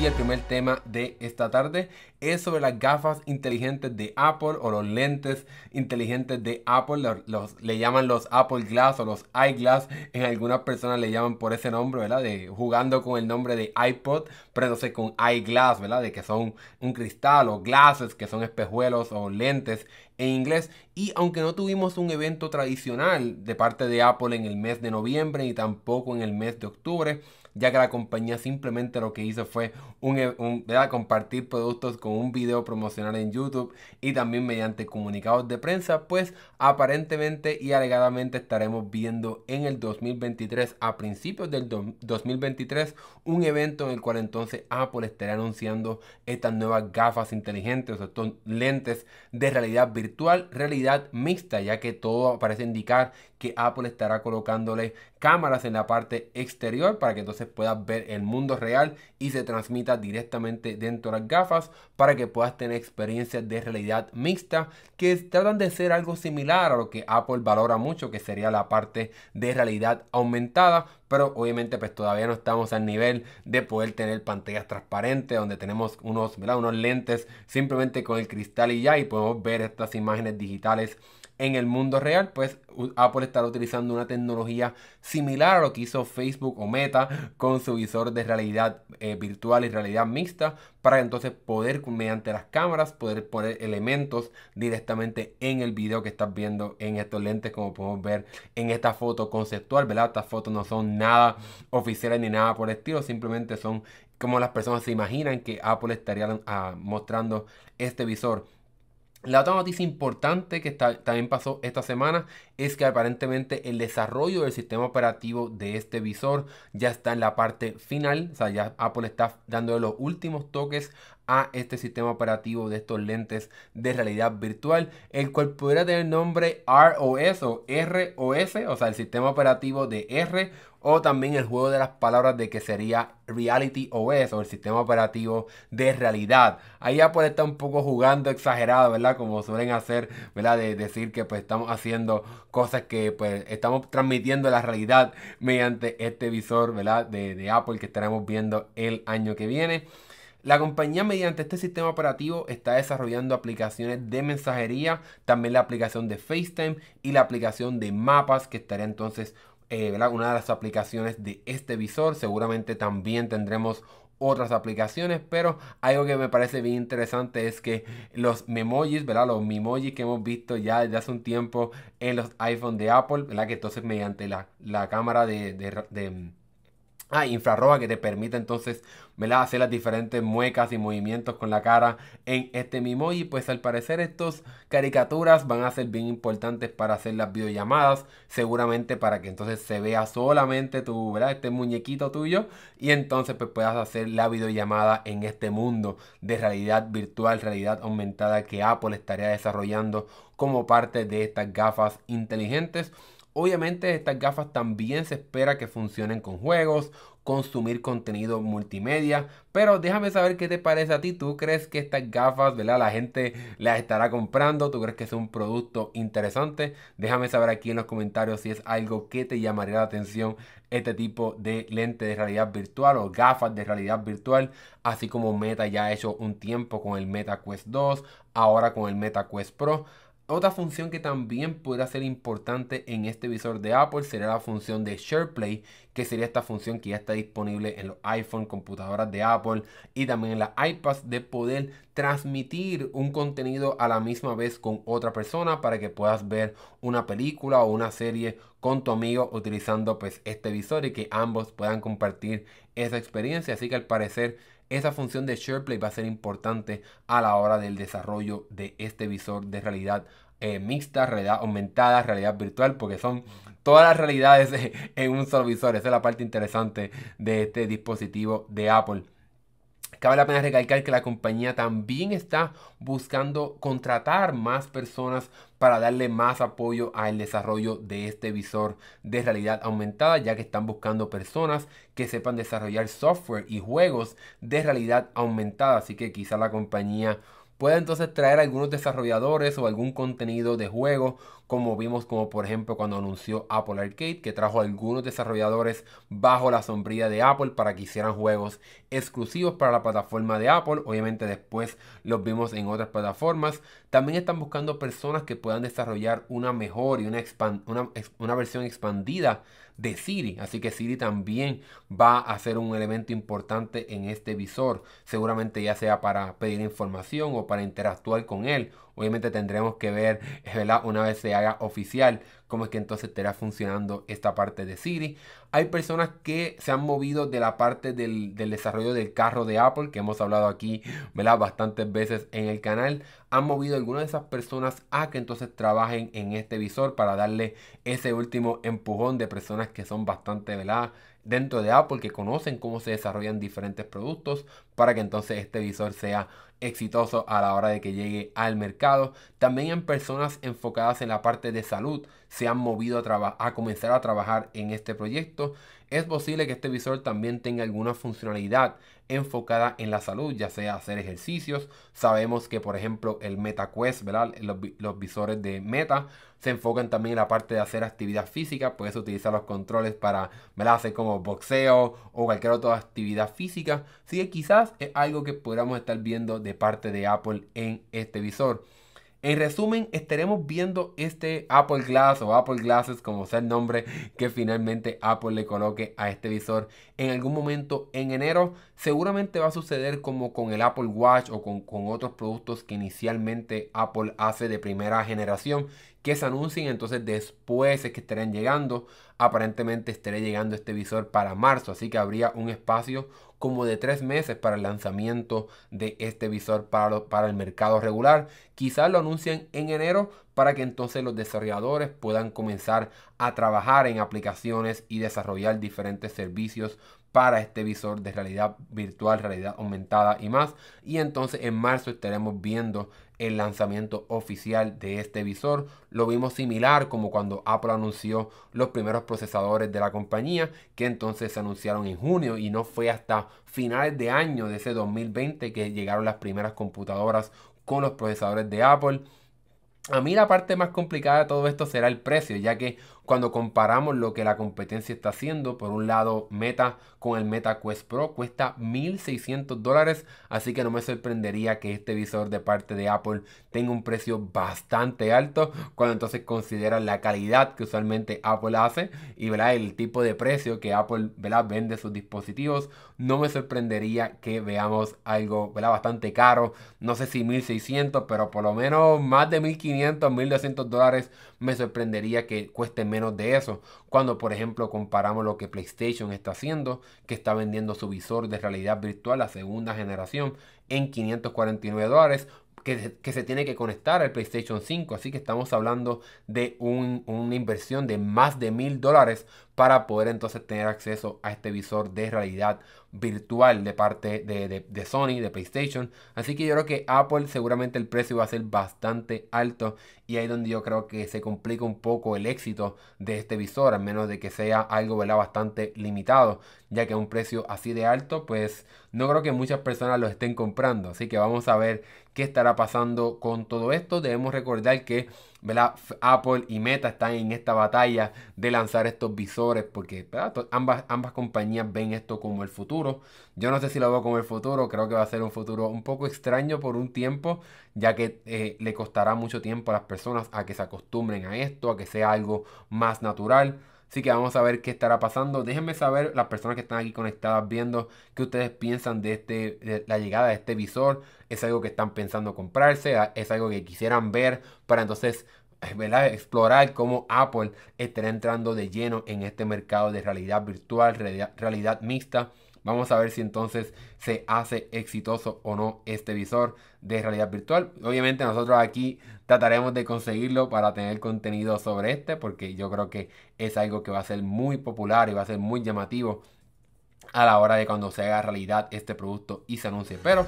y el primer tema de esta tarde es sobre las gafas inteligentes de Apple o los lentes inteligentes de Apple. Los, le llaman los Apple Glass o los iGlass. En algunas personas le llaman por ese nombre, ¿verdad? De, jugando con el nombre de iPod, pero no sé, con iGlass, ¿verdad? De que son un cristal o glasses, que son espejuelos o lentes en inglés. Y aunque no tuvimos un evento tradicional de parte de Apple en el mes de noviembre y tampoco en el mes de octubre, ya que la compañía simplemente lo que hizo fue e, compartir productos con un video promocional en YouTube y también mediante comunicados de prensa, pues aparentemente y alegadamente estaremos viendo en el 2023, a principios del 2023, un evento en el cual entonces Apple estará anunciando estas nuevas gafas inteligentes, estos lentes de realidad virtual, realidad mixta, ya que todo parece indicar que Apple estará colocándole cámaras en la parte exterior para que entonces puedas ver el mundo real y se transmita directamente dentro de las gafas para que puedas tener experiencias de realidad mixta que tratan de ser algo similar a lo que Apple valora mucho que sería la parte de realidad aumentada pero obviamente pues todavía no estamos al nivel de poder tener pantallas transparentes donde tenemos unos, unos lentes simplemente con el cristal y ya y podemos ver estas imágenes digitales en el mundo real, pues Apple estará utilizando una tecnología similar a lo que hizo Facebook o Meta con su visor de realidad eh, virtual y realidad mixta para entonces poder mediante las cámaras poder poner elementos directamente en el video que estás viendo en estos lentes como podemos ver en esta foto conceptual, ¿verdad? Estas fotos no son nada oficiales ni nada por el estilo, simplemente son como las personas se imaginan que Apple estaría ah, mostrando este visor la otra noticia importante que también pasó esta semana es que aparentemente el desarrollo del sistema operativo de este visor ya está en la parte final, o sea, ya Apple está dando los últimos toques a este sistema operativo de estos lentes de realidad virtual, el cual podría tener nombre ROS o ROS, o sea, el sistema operativo de R, o también el juego de las palabras de que sería Reality OS o el sistema operativo de realidad. Ahí puede está un poco jugando exagerado, ¿verdad? Como suelen hacer, ¿verdad? De decir que pues estamos haciendo cosas que pues estamos transmitiendo la realidad mediante este visor, ¿verdad? De, de Apple que estaremos viendo el año que viene. La compañía mediante este sistema operativo está desarrollando aplicaciones de mensajería, también la aplicación de FaceTime y la aplicación de mapas que estaría entonces eh, una de las aplicaciones de este visor. Seguramente también tendremos otras aplicaciones, pero algo que me parece bien interesante es que los memojis, ¿verdad? Los memojis que hemos visto ya desde hace un tiempo en los iPhone de Apple, ¿verdad? Que entonces mediante la, cámara de Ah, infrarroja que te permite entonces ¿verdad? hacer las diferentes muecas y movimientos con la cara en este y Pues al parecer estas caricaturas van a ser bien importantes para hacer las videollamadas. Seguramente para que entonces se vea solamente tu, ¿verdad? Este muñequito tuyo. Y entonces pues, puedas hacer la videollamada en este mundo de realidad virtual, realidad aumentada que Apple estaría desarrollando como parte de estas gafas inteligentes. Obviamente estas gafas también se espera que funcionen con juegos, consumir contenido multimedia, pero déjame saber qué te parece a ti. ¿Tú crees que estas gafas, ¿verdad? La gente las estará comprando, tú crees que es un producto interesante. Déjame saber aquí en los comentarios si es algo que te llamaría la atención este tipo de lente de realidad virtual o gafas de realidad virtual, así como Meta ya ha hecho un tiempo con el Meta Quest 2, ahora con el Meta Quest Pro. Otra función que también pueda ser importante en este visor de Apple será la función de SharePlay, que sería esta función que ya está disponible en los iPhone, computadoras de Apple y también en las iPads de poder transmitir un contenido a la misma vez con otra persona para que puedas ver una película o una serie con tu amigo utilizando pues este visor y que ambos puedan compartir esa experiencia. Así que al parecer esa función de SharePlay va a ser importante a la hora del desarrollo de este visor de realidad eh, mixta, realidad aumentada, realidad virtual, porque son todas las realidades en un solo visor. Esa es la parte interesante de este dispositivo de Apple. Cabe la pena recalcar que la compañía también está buscando contratar más personas para darle más apoyo al desarrollo de este visor de realidad aumentada, ya que están buscando personas que sepan desarrollar software y juegos de realidad aumentada. Así que quizá la compañía Puede entonces traer algunos desarrolladores o algún contenido de juego, como vimos como por ejemplo cuando anunció Apple Arcade, que trajo algunos desarrolladores bajo la sombrilla de Apple para que hicieran juegos exclusivos para la plataforma de Apple. Obviamente después los vimos en otras plataformas. También están buscando personas que puedan desarrollar una mejor y una, una versión expandida de Siri. Así que Siri también va a ser un elemento importante en este visor. Seguramente ya sea para pedir información o para interactuar con él Obviamente tendremos que ver, eh, ¿verdad? Una vez se haga oficial, cómo es que entonces estará funcionando esta parte de Siri. Hay personas que se han movido de la parte del, desarrollo del carro de Apple, que hemos hablado aquí, ¿verdad? Bastantes veces en el canal. Han movido algunas de esas personas a que entonces trabajen en este visor para darle ese último empujón de personas que son bastante, ¿verdad? Dentro de Apple, que conocen cómo se desarrollan diferentes productos, para que entonces este visor sea exitoso a la hora de que llegue al mercado. También en personas enfocadas en la parte de salud se han movido a, a, comenzar a trabajar en este proyecto. Es posible que este visor también tenga alguna funcionalidad enfocada en la salud, ya sea hacer ejercicios. Sabemos que, por ejemplo, el MetaQuest, ¿verdad? Los, visores de Meta se enfocan también en la parte de hacer actividad física. Puedes utilizar los controles para hacer como boxeo o cualquier otra actividad física. sí quizás es algo que podamos estar viendo de parte de Apple en este visor. En resumen, estaremos viendo este Apple Glass o Apple Glasses, como sea el nombre que finalmente Apple le coloque a este visor en algún momento en enero. Seguramente va a suceder como con el Apple Watch o con, con otros productos que inicialmente Apple hace de primera generación, que se anuncien. Entonces después es que estarán llegando. Aparentemente estará llegando este visor para marzo. Así que habría un espacio como de tres meses para el lanzamiento de este visor para, para el mercado regular. Quizás lo anuncien en enero para que entonces los desarrolladores puedan comenzar a trabajar en aplicaciones y desarrollar diferentes servicios para este visor de realidad virtual, realidad aumentada y más. Y entonces en marzo estaremos viendo el lanzamiento oficial de este visor. Lo vimos similar como cuando Apple anunció los primeros procesadores de la compañía, que entonces se anunciaron en junio y no fue hasta finales de año de ese 2020 que llegaron las primeras computadoras con los procesadores de Apple. A mí la parte más complicada de todo esto será el precio, ya que cuando comparamos lo que la competencia está haciendo. Por un lado, Meta con el Meta Quest Pro cuesta 1.600 dólares, así que no me sorprendería que este visor de parte de Apple tenga un precio bastante alto cuando entonces consideran la calidad que usualmente Apple hace y ¿verdad? el tipo de precio que Apple ¿verdad? vende sus dispositivos. No me sorprendería que veamos algo ¿verdad? bastante caro, no sé si 1.600, pero por lo menos más de 1.500, 1.200 dólares me sorprendería que cueste menos de eso. Cuando por ejemplo comparamos lo que PlayStation está haciendo, que está vendiendo su visor de realidad virtual, a segunda generación, en 549 dólares que, se tiene que conectar al PlayStation 5. Así que estamos hablando de una inversión de más de mil dólares para poder entonces tener acceso a este visor de realidad virtual de parte de, Sony, de PlayStation. Así que yo creo que Apple seguramente el precio va a ser bastante alto y ahí donde yo creo que se complica un poco el éxito de este visor, al menos de que sea algo bastante limitado, ya que a un precio así de alto, pues no creo que muchas personas lo estén comprando. Así que vamos a ver qué estará pasando con todo esto. Debemos recordar que Apple y Meta están en esta batalla de lanzar estos visores porque ambas, compañías ven esto como el futuro. Yo no sé si lo veo como el futuro, creo que va a ser un futuro un poco extraño por un tiempo, ya que eh, le costará mucho tiempo a las personas a que se acostumbren a esto, a que sea algo más natural. Así que vamos a ver qué estará pasando. Déjenme saber, las personas que están aquí conectadas viendo, qué ustedes piensan de, este, la llegada de este visor. ¿Es algo que están pensando comprarse? ¿Es algo que quisieran ver para entonces eh, explorar cómo Apple estará entrando de lleno en este mercado de realidad virtual, realidad mixta? Vamos a ver si entonces se hace exitoso o no este visor de realidad virtual. Obviamente nosotros aquí trataremos de conseguirlo para tener contenido sobre este porque yo creo que es algo que va a ser muy popular y va a ser muy llamativo a la hora de cuando se haga realidad este producto y se anuncie. Pero